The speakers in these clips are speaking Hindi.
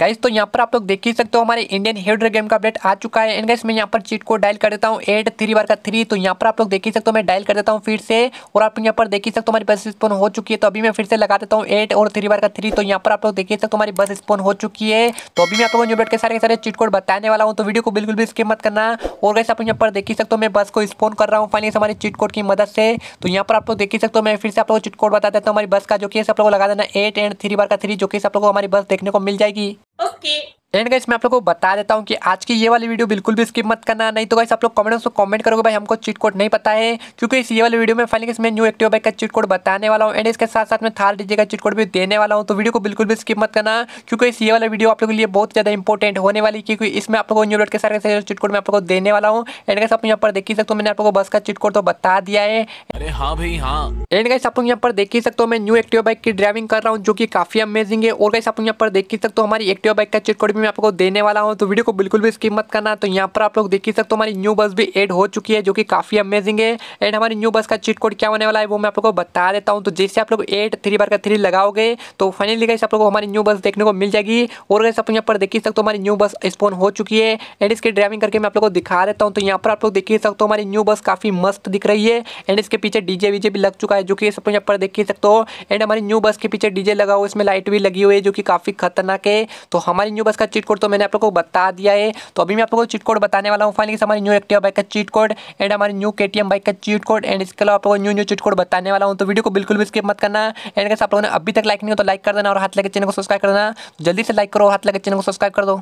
गाइस तो यहाँ पर आप लोग देख ही सकते हो हमारे इंडियन हेडर गेम का अपडेट आ चुका है एंड गाइस मैं यहाँ पर चीट को डायल कर देता हूँ एट थ्री बार का थ्री तो यहाँ पर आप लोग देख ही सकते हो मैं डायल कर देता हूँ फिर से और आप यहाँ पर देख ही सकते हो हमारी बस स्पोन हो चुकी है तो अभी मैं फिर से लगा देता हूँ एट और थ्री बार का थ्री तो यहाँ पर आप लोग देख ही सकते हो हमारी बस स्पोन हो चुकी है तो अभी मैं आप लोगों अपडेट के सारे सारे चीट कोड बताने वाला हूँ तो वीडियो को बिल्कुल भी स्किप मत करना और गाइस आप यहाँ पर देख ही सकते हो मैं बस को स्पोन कर रहा हूँ फाइनली हमारे चीट कोड की मदद से तो यहाँ पर आप लोग देख ही सकते हो मैं फिर से आप लोगों को चिट कोड बता देता हूँ हमारी बस का जो कि आप लोग लगा देना एट एंड थ्री बार का थ्री जो कि आप लोग को हमारी बस देखने को मिल जाएगी Okay एंड गाइस मैं आप लोग को बता देता हूँ कि आज की ये वाली वीडियो बिल्कुल भी स्किप मत करना नहीं तो गाइस आप लोग कमेंट में कमेंट करोगे भाई हमको चीट कोड नहीं पता है क्योंकि इस ये वाली वीडियो में फाइनली मैं न्यू एक्टिव बाइक का चीट कोड बताने वाला हूँ एंड इसके साथ साथ मैं थार डीजे का चीट कोड भी देने वाला हूँ तो वीडियो को बिल्कुल भी स्किप मत करना क्योंकि इस ये वाला वीडियो आप लोग के लिए बहुत ज़्यादा इंपॉर्टेंट होने वाली क्योंकि इसमें आप लोग को न्यू रोड के सारे चीट कोड मैं आप लोग को देने वाला हूँ एंड गाइस आप यहाँ पर देख ही सकते हो मैंने आप लोग को बस का चीट कोड तो बता दिया है अरे हाँ भाई हाँ एंड गाइस आप लोग यहाँ पर देख ही सकते हो मैं न्यू एक्टिव बाइक की ड्राइविंग कर रहा हूँ जो कि काफ़ी अमेजिंग है और गाइस आप यहाँ पर देख ही सकते हो हमारी एक्टिव बाइक का चीट कोड भी मैं आपको देने वाला हूँ तो वीडियो को बिल्कुल भी स्किप मत करना तो यहाँ पर आप लोग देख ही सकते हो हमारी न्यू बस भी एड हो चुकी है जो कि काफ़ी अमेजिंग है एंड हमारी न्यू बस का चिट कोड क्या होने वाला है वो मैं आप लोग को बता देता हूँ तो जैसे आप लोग एट थ्री बार का थ्री लगाओगे तो फाइनली गई आप लोग को हमारी न्यू बस देखने को मिल जाएगी और गैस आप यहाँ पर देख ही सकते हो हमारी न्यू बस स्पोन हो चुकी है एंड इसकी ड्राइविंग करके मैं आप लोग को दिखा देता हूँ तो यहाँ पर आप लोग देख ही सकते हो हमारी न्यू बस काफ़ी मस्त दिख रही है एंड इसके पीछे डीजे वीजे भी लग चुका है जो कि सब यहाँ पर देख ही सकते हो एंड हमारी न्यू बस के पीछे डीजे लगा हुआ इसमें लाइट भी लगी हुई है जो कि काफ़ी खतरनाक है तो हमारी न्यू बस का चीट कोड तो मैंने आप लोगों को बता दिया है तो अभी मैं आप लोगों को चीट कोड बताने वाला हूँ फाइनली हमारे न्यू एक्टिव बाइक का चीट कोड एंड हमारे न्यू के बाइक का चीट कोड एंड इसके अलावा आप लोगों को न्यू न्यू चीट कोड बताने वाला हूँ तो वीडियो को बिल्कुल भी स्किप मत करना एंड कैसे आप लोगों ने अभी तक लाइक नहीं हो तो लाइक कर देना और हाथ लगे चैनल को सब्सक्राइब करना जल्दी से लाइक करो हाथ लगे चैनल को सब्सक्राइब कर दो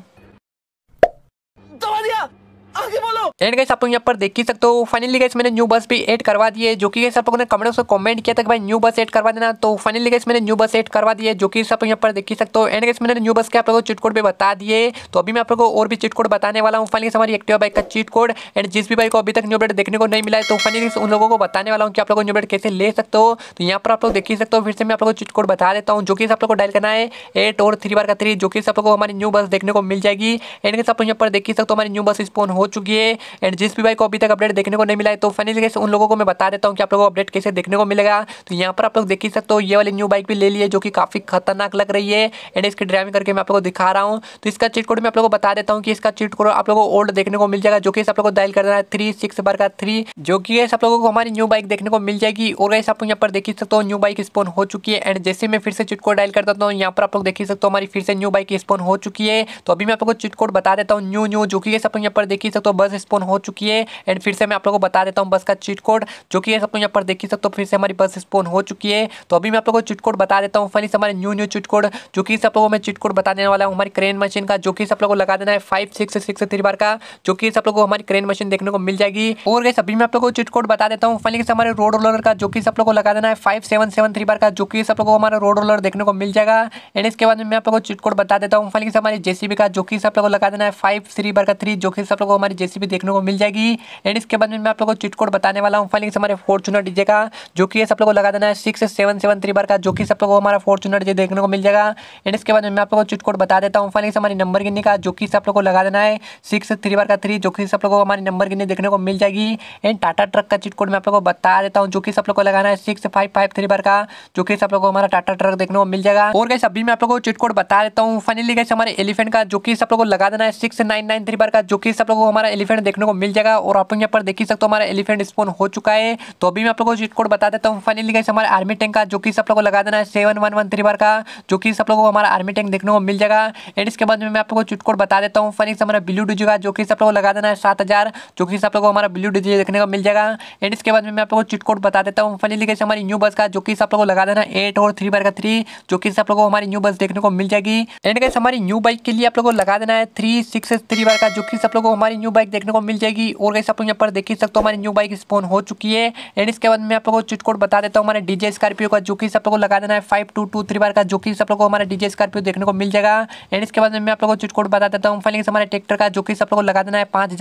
एंड गैस आप यहाँ पर देख ही सकते हो फाइनली गैस मैंने न्यू बस भी एड करवा दी है जो कि गैस आप लोगों ने कमेंट में कमेंट किया था कि भाई न्यू बस एड करवा देना तो फाइनली गैस मैंने न्यू बस एड करवा दी है जो कि आप यहाँ पर देख ही सकते हो एंड गैस मैंने न्यू बस के आप लोगों को चिट कोड भी बता दिए तो अभी मैं आप लोगों को और भी चिट कोड बताने वाला हूँ फाइनली हमारी एक्टिव बाइक का चीट कोड एंड जिस भी बाइक को अभी तक न्यू अपडेट देखने को नहीं मिला है तो फाइनली उन लोगों को बताने वाला हूँ कि आप लोगों को न्यू अपडेट कैसे ले सकते हो तो यहाँ पर आप लोग देख ही सकते हो फिर से मैं आप लोगों को चिट कोड बता देता हूँ जो कि आप लोग को डायल करना है एट और थ्री बार का थ्री जो कि आप लोगों को हमारी न्यू बस देखने को मिल जाएगी एंड आप यहाँ पर देख ही सकते हो हमारी न्यू बस स्पॉन हो चुकी है एंड जिस भी भाई को अभी तक अपडेट देखने को नहीं मिला है तो फनी कैसे उन लोगों को मैं बता देता हूँ कि आप लोगों को अपडेट कैसे देखने को मिलेगा तो यहाँ पर आप लोग देख ही सकते हो ये वाली न्यू बाइक भी ले लिए जो कि काफ़ी खतरनाक लग रही है एंड इसकी ड्राइविंग करके मैं आप लोगों को दिखा रहा हूँ तो इसका चिट कोड मैं आप लोगों को बता देता हूँ कि इसका चिट कोड आप लोगों को ओल्ड देखने को मिल जाएगा जो कि आप लोगों को डायल करना है थ्री सिक्स बार का थ्री जो कि आप लोगों को हमारी न्यू बाइक देखने को मिल जाएगी और गैस आप यहाँ पर देख ही सकते हो न्यू बाइक स्पोन हो चुकी है एंड जैसे मैं फिर से चिट कोड डायल कर देता हूँ यहाँ पर आप लोग देख ही सकते हो हमारी फिर से न्यू बाइक स्पोन हो चुकी है तो अभी मैं आप लोगों को चिट कोड बता देता हूँ न्यू न्यू जो कि आप यहाँ पर देख ही सकते हो बस ओपन हो चुकी है एंड फिर से मैं आप लोगों को बता देता हूँ बस का चीट कोड जो कि आप लोग यहाँ पर देख ही सकते हो फिर से हमारी बस स्पोन हो चुकी है तो अभी मैं आप लोगों को चिट कोड बता देता हूँ फनी हमारे न्यू न्यू चिट कोड जो कि सब लोगों को मैं चिट कोड बताने वाला हूँ हमारी क्रेन मशीन का जो कि सब लोग को लगा देना है फाइव सिक्स सिक्स थ्री बार का जो कि सब लोगों को हमारी क्रेन मशीन देखने को मिल जाएगी और गई सभी मैं आप लोगों को चिट कोड बता देता हूँ फनी हमारे रोड रोलर का जो कि सब लोग को लगा देना है फाइव सेवन सेवन थ्री बार का जो कि सब लोगों को हमारा रोड रोलर देखने को मिल जाएगा एंड इसके बाद मैं आप लोगों को चिट कोड बता देता हूँ फनी हमारे जेसीबी का जो कि सब लोग को लगा देना है फाइव थ्री बार का थ्री जो कि सब लोग हमारी जेसीबी देखने देखने को मिल जाएगी एंड इसके बाद में मैं आप लोगों को चिट कोड बताने वाला हूँ फाइलिंग्स हमारे फॉर्चुनर डीजे का जो कि सब लोग को लगा देना है सिक्स सेवन सेवन थ्री बार का जो कि सब लोगों को हमारा फॉर्चुनर डीजे देखने को मिल जाएगा एंड इसके बाद में मैं आप लोगों को चिट कोड बता देता हूँ फाइलिंग्स हमारी नंबर गिनने का जो कि सब लोग को लगा देना है सिक्स थ्री बार का थ्री जो कि सब लोगों को हमारी नंबर गिनने देखने को मिल जाएगी एंड टाटा ट्रक का चिट कोड मैं आप लोगों को बता देता हूँ जो कि सब लोग को लगाना है सिक्स फाइव फाइव थ्री बार का जो कि सब लोग को हमारा टाटा ट्रक देखने को मिल जाएगा और गैस अभी मैं आप लोग को चिट कोड बता देता हूँ फाइनली गैस हमारे एलिफेंट का जो कि सब लोग को लगा देना है सिक्स नाइन नाइन थ्री बार का जो कि सब लोग को हमारा एलिफेंट देखने को मिल जाएगा और आप लोग यहाँ पर देख ही सकते हो हमारा एलिफेंट स्पोन हो चुका है तो अभी मैं आप लोगों को चीट कोड बता देता हूँ फाइनली गाइस हमारे आर्मी टैंक का जो कि सब लोगों को लगा देना है सेवन वन वन थ्री बार का जो कि सब लोगों को हमारा आर्मी टैंक देखने को मिल जाएगा एंड इसके बाद मैं आप लोगों को चीट कोड बता देता हूँ फाइनिक्स हमारा ब्लू डिजी का जो कि सब लोगों को लगा देना है सात हज़ार जो कि सब लोगों को हमारा ब्लू डिजी देखने को मिल जाएगा एंड इसके बाद मैं आप लोगों को चीट कोड बता देता हूँ फाइनली गाइस हमारी न्यू बस का जो कि सब लोगों को लगा देना एट और थ्री बार का थ्री जो कि सब लोगों को हमारी न्यू बस देखने को मिल जाएगी एंड गाइस हमारी न्यू बाइक के लिए आप लोगों को लगा देना है थ्री सिक्स थ्री बार का जो कि सब लोगों को हमारी न्यू बाइक देखने को मिल जाएगी और कैसे आप लोग यहाँ पर देख ही सकते हो हमारी न्यू बाइक स्पोन हो चुकी है एंड इसके बाद मैं आप लोगों को चिटकोड बता देता हूँ हमारे डीजे स्कॉर्पियो का जो कि सब लोगों को लगा देना है फाइव टू टू थ्री बार का जो कि सब लोगों को हमारे डीजे स्कॉर्पियो देखने को मिल जाएगा एंड इसके बाद मैं आप लोगों को चिटकोड बता देता हूँ फाइलिंग हमारे ट्रैक्टर का जो कि सब लोगों को लगा देना है पाँच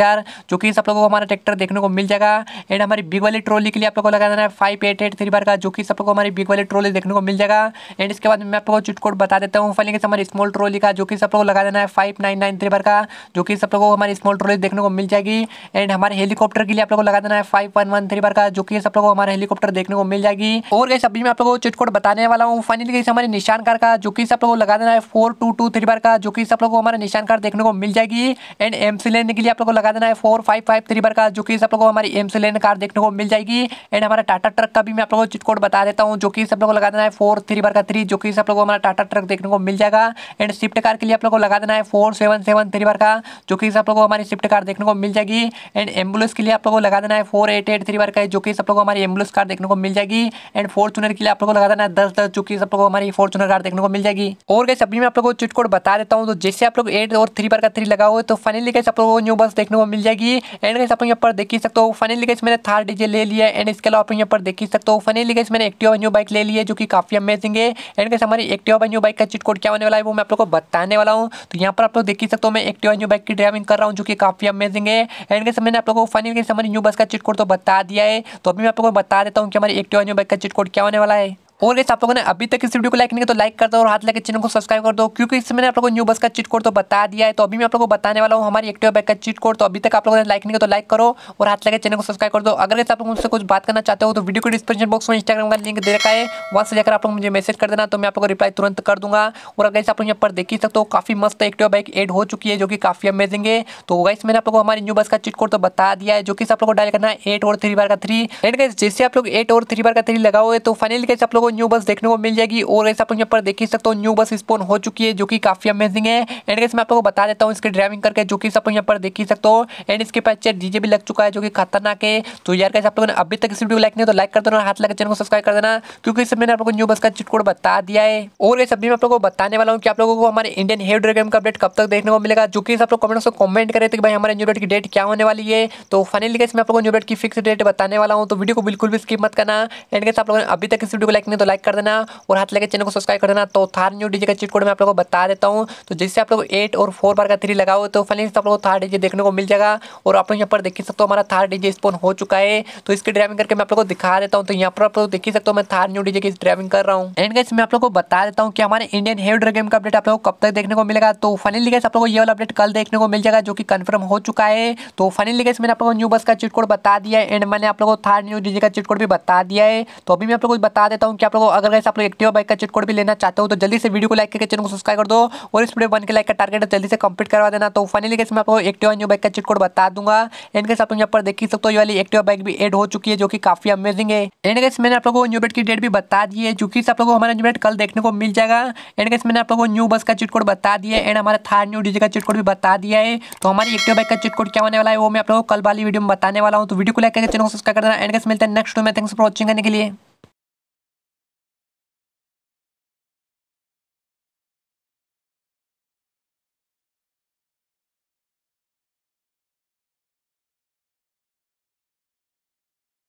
जो कि सब लोगों को हमारा ट्रैक्टर देखने को मिल जाएगा एंड हमारी बिग वाली ट्रॉली के लिए आप लोगों को लगा देना है फाइव एट एट थ्री बार का जो कि सब लोगों को हमारी बिग वाली ट्रॉली देखने को मिल जाएगा एंड इसके बाद मैं आप लोगों को चिटकोड बता देता हूँ फाइलिंग हमारी स्मॉल ट्रॉली का जो कि सब लोगों को लगा देना है फाइव नाइन नाइन थ्री बार का जो कि सब लोगों को हमारी स्मॉल ट्रॉली देखने को मिल जाएगी जाएगी एंड हमारे हेलीकॉप्टर के लिए आप लोगों को लगा देना है फाइव वन वन थ्री बार का जो कि आप लोगों को हमारे हेलीकॉप्टर देखने को मिल जाएगी और गैस अभी मैं आप लोगों को चिटकोट बताने वाला हूँ फाइनली गैस हमारे निशान कार का जो कि आप लोगों को लगा देना है फोर टू टू थ्री बार का जो कि आप लोगों को हमारे निशान कार देखने को मिल जाएगी एंड एम सी लेन के लिए आप लोगों को लगा देना है फोर फाइव फाइव थ्री बार का जो कि आप लोगों को हमारी एम सी लेन कार देखने को मिल जाएगी एंड हमारा टाटा ट्रक का भी मैं आप लोगों को चिटकोट बता देता हूँ जो कि आप लोगों को लगा देना है फोर थ्री बार का थ्री जो कि आप लोगों को हमारा टाटा ट्रक देखने को मिल जाएगा एंड स्विफ्ट कार के लिए आप लोगों को लगा देना है फोर सेवन सेवन थ्री बार का जो कि आप लोगों को हमारी स्विफ्ट कार देखने को मिल जाएगी एंड एम्बुलेंस के लिए आप लोगों को लगा देना है फोर एट एट थ्री बार का जो कि सब लोगों को हमारी एम्बुलेंस कार देखने को मिल जाएगी एंड फॉर्चुनर के लिए आप लोगों को लगा देना है दस दस जो कि सब लोगों को हमारी फॉर्चुनर कार देखने को मिल जाएगी और कैसे अभी मैं आप लोगों को चिटकोड बता देता हूँ तो जैसे आप लोग एट और थ्री बार का थ्री लगाओ तो फाइनली कैसे आप लोगों को न्यू बस देखने को मिल जाएगी एंड कैसे आप लोग यहाँ पर देख ही सकते हो फाइनली कैसे मैंने थार डीजे ले लिया एंड इसके अलावा आप यहाँ पर देख ही सकते हो फाइनली कैसे मैंने एक्टिव न्यू बाइक ले लिया है जो कि काफी अमेजिंग है एंड कैसे हमारी एक्टिव न्यू बाइक का चिटकोड क्या होने वाला है वो मैं आप लोग को बताने वाला हूँ तो यहाँ पर आप लोग देख ही सकते हो मैं एक्टिव न्यू बाइक की ड्राइविंग कर रहा हूँ जो कि काफी अमेजिंग है एंड के समय आप लोगों को फाइनल के समय न्यू बस का चिट कोड तो बता दिया है तो अभी मैं आप लोगों को बता देता हूँ कि हमारी एक्टिव न्यू बस का चिट कोड क्या होने वाला है और इस आप लोगों ने अभी तक इस वीडियो को लाइक नहीं किया तो लाइक कर दो और हाथ लगे चैनल को सब्सक्राइब कर दो क्योंकि इसमें मैंने आप लोगों को न्यू बस का चिट कोड तो बता दिया है तो अभी मैं आप लोगों को बताने वाला हूँ हमारी एक्टिव बैक का चिट कोड तो अभी तक आप लोगों ने लाइक नहीं किया तो लाइक करो और हाथ लगे चैनल को सब्सक्राइब कर दो अगर इस आप लोग मुझसे कुछ बात करना चाहते हो तो वीडियो को डिस्क्रिप्शन बॉक्स में इंस्टाग्राम का लिंक दे रखा है वहाँ से लेकर आप लोग मुझे मैसेज कर देना तो मैं आप लोग रिप्लाई तुरंत कर दूंगा और अगर आप लोग यहाँ पर देख ही सकते हो काफ़ी मस्त एक्टिव बाइक एड हो चुकी है जो कि काफ़ी अमेजिंग है तो वैस मैंने आप लोगों को हमारी न्यू बस का चिट कोड तो बता दिया है जो कि आप लोग को डायल करना है एट और थ्री बार का थ्री एंड गैस जैसे आप लोग एट और थ्री बार का थ्री लगाओ तो फाइनली कैसे आप लोग को न्यू बस देखने को मिल जाएगी और ऐसे आप लोग यहाँ पर देख ही सकते हो न्यू बस स्पोन हो चुकी है जो कि काफ़ी अमेजिंग है एंड कैसे मैं आप लोगों को बता देता हूँ इसके ड्राइविंग करके जो कि आप लोग यहाँ पर देख ही सकते हो एंड इसके पास डीजे भी लग चुका है जो कि खतरनाक है तो यार कैसे आप लोगों ने अभी तक इस वीडियो को लाइक नहीं तो लाइक कर देना हाथ लगा चैनल को सब्सक्राइब कर देना क्योंकि इससे मैंने आप लोगों को न्यू बस का चिटकोड बता दिया है और ये सभी मैं आप लोगों को बताने वाला हूँ कि आप लोगों को हमारे इंडियन हेयर ड्रेगन का अपडेट कब तक देखने को मिलेगा जो कि आप लोग कमेंट्स को कमेंट करें तो भाई हमारे न्यू डेट की डेट क्या होने वाली है तो फाइनली कैसे मैं आप लोगों को न्यू डेट की फिक्स डेट बताने वाला हूँ तो वीडियो को बिल्कुल भी स्किप मत करना एंड कैसे आप लोगों ने अभी तक इस वीडियो को लाइक नहीं तो लाइक कर देना और हाथ लगे चैनल को सब्सक्राइब कर देना तो थार न्यू डीजे का चीट कोड मैं आप लोगों को बता देता हूँ तो जिससे आप लोग एट और फोर बार का थ्री लगाओ तो फाइनली आप लोग थार डीजे देखने को मिल जाएगा और आप लोग यहाँ पर देख सकते हो हमारा थार डीजे स्पोन हो चुका है तो इसकी ड्राइविंग करके मैं आप लोग को दिखा देता हूँ तो यहाँ पर आप लोग देख सकते हो मैं थार न्यू डीजे की ड्राइविंग कर रहा हूँ एंड गैस मैं आप लोग को बता देता हूँ कि हमारे इंडियन हेव ड्रग गेम का अपडेट आप लोग कब तक देखने को मिलेगा तो फाइनली गैस आप लोग को ये वाला अपडेट कल देखने को मिल जाएगा जो कि कन्फर्म हो चुका है तो फाइनली गैस मैंने आप लोग को न्यू बस का चिट कोड बता दिया है एंड मैंने आप लोगों को थार न्यू डीजे का चिट कोड भी बता दिया है तो अभी मैं आप लोग को बता देता हूँ कि आप लोगों अगर कैसे आप लोग एक्टिव बाइक का चिट कोड भी लेना चाहते हो तो जल्दी से वीडियो को लाइक करके चैनल को सब्सक्राइब कर दो और इस वीडियो वन के लाइक का टारगेट जल्दी से कंप्लीट करवा देना तो फाइनली कैसे मैं आपको एक्टिव न्यू बाइक का चिट कोड बता दूंगा एंड कैसे आप लोग यहाँ पर देख ही सकते हो ये वाली एक्टिव बाइक भी एड हो चुकी है जो कि काफी अमेजिंग है एंड कैसे मैंने आप लोगों को न्यू बेट की डेट भी बता दी है चूंकि आप लोगों को हमारा न्यू बेट कल देखने को मिल जाएगा एंड कैसे मैंने आप लोगों को न्यू बस का चिट कोड बता दिया है एंड हमारे थार न्यू डीजे का चिट कोड भी बता दिया है तो हमारी एक्टिव बाइक का चिट कोड क्या होने वाला है वो मैं आप लोगों को कल वाली वीडियो में बताने वाला हूँ तो वीडियो को लाइक करके चैनल को सब्सक्राइब करना एंड कैसे मिलते हैं नेक्स्ट में थैंक्स फॉर वॉचिंग करने के लिए